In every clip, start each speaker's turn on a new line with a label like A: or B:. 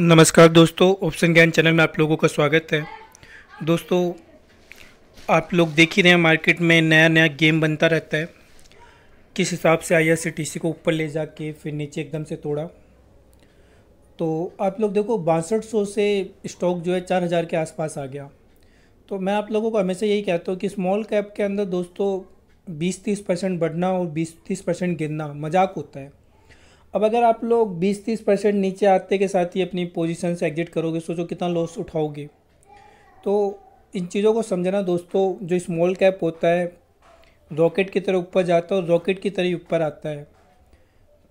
A: नमस्कार दोस्तों ऑप्शन ज्ञान चैनल में आप लोगों का स्वागत है दोस्तों आप लोग देख ही रहे हैं मार्केट में नया नया गेम बनता रहता है किस हिसाब से आईआरसीटीसी को ऊपर ले जाके फिर नीचे एकदम से तोड़ा तो आप लोग देखो बासठ सौ से स्टॉक जो है चार हज़ार के आसपास आ गया तो मैं आप लोगों को हमेशा यही कहता हूँ कि स्मॉल कैप के अंदर दोस्तों बीस तीस परसेंट बढ़ना और बीस तीस परसेंट गिरना मजाक होता है अब अगर आप लोग 20-30 परसेंट नीचे आते के साथ ही अपनी पोजीशन से एग्जिट करोगे सोचो कितना लॉस उठाओगे तो इन चीज़ों को समझना दोस्तों जो स्मॉल कैप होता है रॉकेट की तरह ऊपर जाता है और रॉकेट की तरह ही ऊपर आता है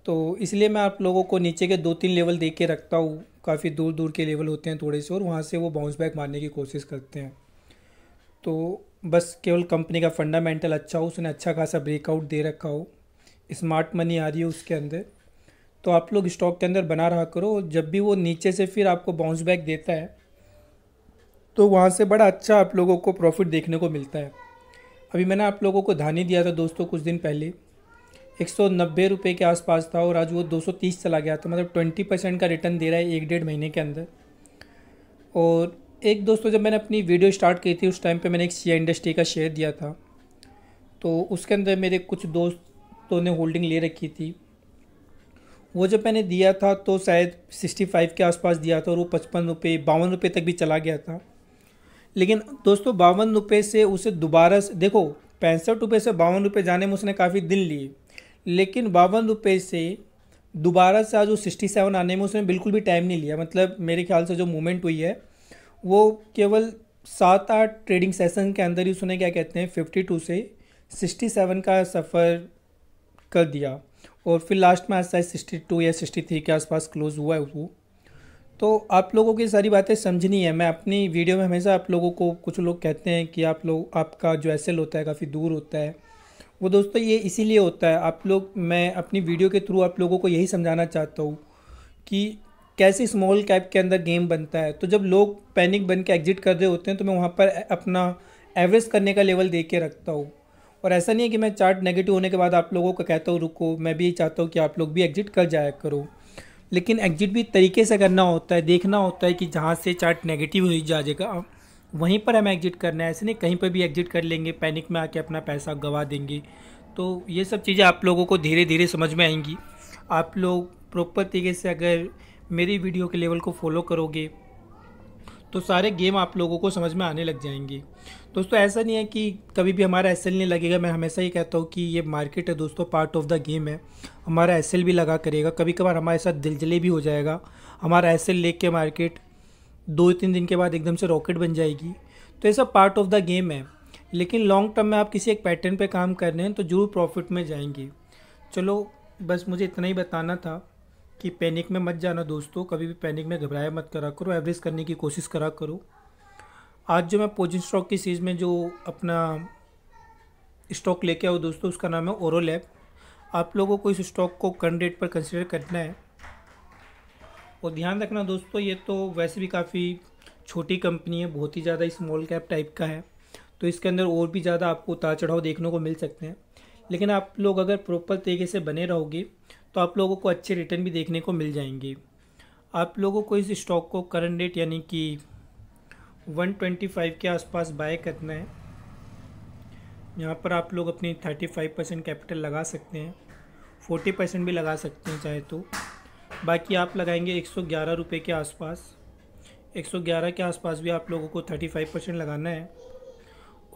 A: तो इसलिए मैं आप लोगों को नीचे के दो तीन लेवल दे के रखता हूँ काफ़ी दूर दूर के लेवल होते हैं थोड़े से और वहाँ से वो बाउंस बैक मारने की कोशिश करते हैं तो बस केवल कंपनी का फंडामेंटल अच्छा हो उसने अच्छा खासा ब्रेकआउट दे रखा हो स्मार्ट मनी आ रही है उसके अंदर तो आप लोग स्टॉक के अंदर बना रहा करो जब भी वो नीचे से फिर आपको बाउंस बैक देता है तो वहाँ से बड़ा अच्छा आप लोगों को प्रॉफिट देखने को मिलता है अभी मैंने आप लोगों को धानी दिया था दोस्तों कुछ दिन पहले एक सौ नब्बे रुपये के आसपास था और आज वो दो सौ तीस चला गया था मतलब ट्वेंटी परसेंट का रिटर्न दे रहा है एक डेढ़ महीने के अंदर और एक दोस्तों जब मैंने अपनी वीडियो स्टार्ट की थी उस टाइम पे मैंने एक सिया इंडस्ट्री का शेयर दिया था तो उसके अंदर मेरे कुछ दोस्तों ने होल्डिंग ले रखी थी वो जब मैंने दिया था तो शायद 65 के आसपास दिया था और वो पचपन रुपये बावन रुपये तक भी चला गया था लेकिन दोस्तों बावन रुपये से उसे दोबारा देखो पैंसठ रुपये से बावन रुपये जाने में उसने काफ़ी दिन लिए लेकिन बावन रुपये से दोबारा से आज वो सिक्सटी सेवन आने में उसने बिल्कुल भी टाइम नहीं लिया मतलब मेरे ख्याल से जो मूवमेंट हुई है वो केवल सात आठ ट्रेडिंग सेशन के अंदर ही उसने क्या कहते हैं फिफ्टी टू से सिक्सटी सेवन का सफ़र कर दिया और फिर लास्ट में आज साइज सिक्सटी टू या सिक्सटी थ्री के आसपास क्लोज़ हुआ है वो तो आप लोगों की सारी बातें समझनी है मैं अपनी वीडियो में हमेशा आप लोगों को कुछ लोग कहते हैं कि आप लोग आपका जो एस होता है काफ़ी दूर होता है वो दोस्तों ये इसीलिए होता है आप लोग मैं अपनी वीडियो के थ्रू आप लोगों को यही समझाना चाहता हूँ कि कैसे स्मॉल कैप के अंदर गेम बनता है तो जब लोग पैनिक बन के एग्जिट कर रहे होते हैं तो मैं वहाँ पर अपना एवरेज करने का लेवल दे के रखता हूँ और ऐसा नहीं है कि मैं चार्ट नेगेटिव होने के बाद आप लोगों को कहता हूँ रुको मैं भी चाहता हूँ कि आप लोग भी एग्जिट कर जाया करो लेकिन एग्जिट भी तरीके से करना होता है देखना होता है कि जहाँ से चार्ट नेगेटिव हो जाएगा वहीं पर हमें एग्जिट करना है ऐसे नहीं कहीं पर भी एग्जिट कर लेंगे पैनिक में आके अपना पैसा गवा देंगे तो ये सब चीज़ें आप लोगों को धीरे धीरे समझ में आएंगी आप लोग प्रॉपर तरीके से अगर मेरी वीडियो के लेवल को फॉलो करोगे तो सारे गेम आप लोगों को समझ में आने लग जाएंगे दोस्तों ऐसा नहीं है कि कभी भी हमारा एस नहीं लगेगा मैं हमेशा ही कहता हूँ कि ये मार्केट है दोस्तों पार्ट ऑफ द गेम है हमारा एस भी लगा करेगा कभी कभार हमारे साथ दिलजले भी हो जाएगा हमारा एस एल लेके मार्केट दो तीन दिन के बाद एकदम से रॉकेट बन जाएगी तो ये सब पार्ट ऑफ द गेम है लेकिन लॉन्ग टर्म में आप किसी एक पैटर्न पर काम कर रहे हैं तो जरूर प्रॉफिट में जाएंगे चलो बस मुझे इतना ही बताना था कि पैनिक में मत जाना दोस्तों कभी भी पैनिक में घबराया मत करा करो एवरेज करने की कोशिश करा करो आज जो मैं पोजिंग स्टॉक की सीरीज़ में जो अपना स्टॉक लेके आऊँ दोस्तों उसका नाम है ओरोलैब आप लोगों को इस स्टॉक को करंट डेट पर कंसिडर करना है और ध्यान रखना दोस्तों ये तो वैसे भी काफ़ी छोटी कंपनी है बहुत ही ज़्यादा स्मॉल कैप टाइप का है तो इसके अंदर और भी ज़्यादा आपको उतार चढ़ाव देखने को मिल सकते हैं लेकिन आप लोग अगर प्रॉपर तरीके से बने रहोगे तो आप लोगों को अच्छे रिटर्न भी देखने को मिल जाएंगे आप लोगों को इस स्टॉक को करंट रेट यानी कि 125 के आसपास बाय करना है यहाँ पर आप लोग अपनी 35 परसेंट कैपिटल लगा सकते हैं 40 परसेंट भी लगा सकते हैं चाहे तो बाकी आप लगाएंगे एक सौ के आसपास 111 के आसपास भी आप लोगों को 35 परसेंट लगाना है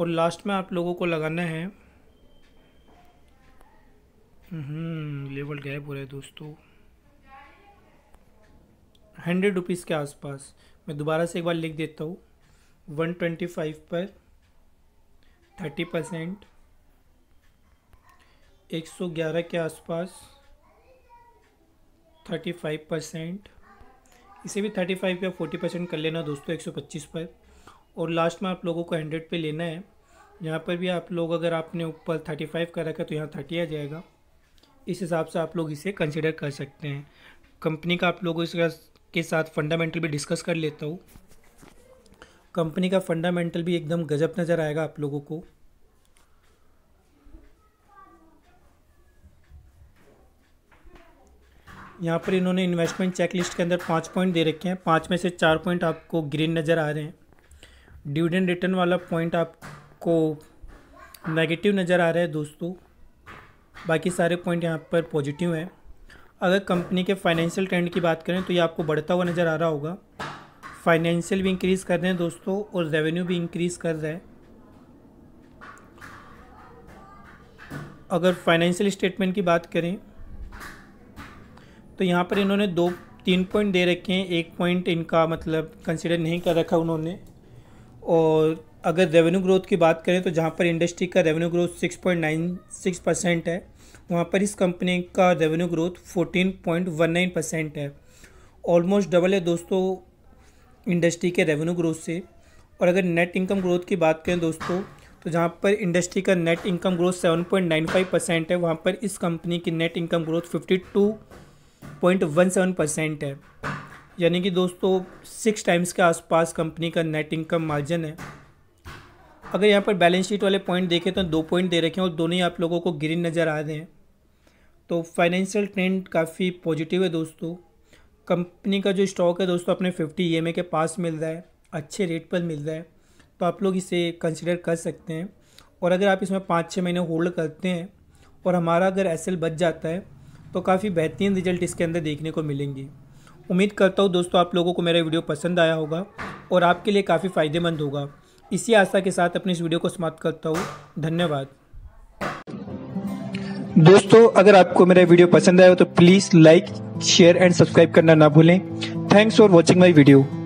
A: और लास्ट में आप लोगों को लगाना है लेवल गैप हो रहा है दोस्तों हंड्रेड रुपीज़ के आसपास मैं दोबारा से एक बार लिख देता हूँ वन ट्वेंटी फाइव पर थर्टी परसेंट एक सौ ग्यारह के आसपास थर्टी फाइव परसेंट इसे भी थर्टी फाइव या फोर्टी परसेंट कर लेना दोस्तों एक सौ पच्चीस पर और लास्ट में आप लोगों को हंड्रेड पे लेना है यहाँ पर भी आप लोग अगर आपने ऊपर थर्टी फाइव का रखा तो यहाँ थर्टी आ जाएगा इस हिसाब से आप लोग इसे कंसिडर कर सकते हैं कंपनी का आप लोगों के साथ फंडामेंटल भी डिस्कस कर लेता हूँ कंपनी का फंडामेंटल भी एकदम गजब नज़र आएगा आप लोगों को यहाँ पर इन्होंने इन्वेस्टमेंट चेक लिस्ट के अंदर पाँच पॉइंट दे रखे हैं पाँच में से चार पॉइंट आपको ग्रीन नज़र आ रहे हैं डिविडेंड रिटर्न वाला पॉइंट आपको नेगेटिव नज़र आ रहा है दोस्तों बाकी सारे पॉइंट यहाँ पर पॉजिटिव हैं अगर कंपनी के फाइनेंशियल ट्रेंड की बात करें तो ये आपको बढ़ता हुआ नज़र आ रहा होगा फाइनेंशियल भी इंक्रीज़ कर रहे हैं दोस्तों और रेवेन्यू भी इंक्रीज़ कर रहा है अगर फाइनेंशियल स्टेटमेंट की बात करें तो यहाँ पर इन्होंने दो तीन पॉइंट दे रखे हैं एक पॉइंट इनका मतलब कंसिडर नहीं कर रखा उन्होंने और अगर रेवेन्यू ग्रोथ की बात करें तो जहाँ पर इंडस्ट्री का रेवेन्यू ग्रोथ सिक्स परसेंट है वहाँ पर इस कंपनी का रेवेन्यू ग्रोथ 14.19 परसेंट है ऑलमोस्ट डबल है दोस्तों इंडस्ट्री के रेवेन्यू ग्रोथ से और अगर नेट इनकम ग्रोथ की बात करें दोस्तों तो जहाँ पर इंडस्ट्री का नेट इनकम ग्रोथ 7.95 परसेंट है वहाँ पर इस कंपनी की नेट इनकम ग्रोथ 52.17 परसेंट है यानी कि दोस्तों सिक्स टाइम्स के आसपास कंपनी का नेट इनकम मार्जिन है अगर यहाँ पर बैलेंस शीट वाले पॉइंट देखें तो दो पॉइंट दे रखे हैं और दोनों ही आप लोगों को ग्रीन नज़र आ रहे हैं तो फाइनेंशियल ट्रेंड काफ़ी पॉजिटिव है दोस्तों कंपनी का जो स्टॉक है दोस्तों अपने फिफ्टी ई के पास मिल रहा है अच्छे रेट पर मिल रहा है तो आप लोग इसे कंसिडर कर सकते हैं और अगर आप इसमें पाँच छः महीने होल्ड करते हैं और हमारा अगर एस बच जाता है तो काफ़ी बेहतरीन रिजल्ट इसके अंदर देखने को मिलेंगे उम्मीद करता हूँ दोस्तों आप लोगों को मेरा वीडियो पसंद आया होगा और आपके लिए काफ़ी फ़ायदेमंद होगा इसी आशा के साथ अपने इस वीडियो को समाप्त करता हूँ धन्यवाद दोस्तों अगर आपको मेरा वीडियो पसंद आया तो please like share and subscribe करना ना भूलें thanks for watching my video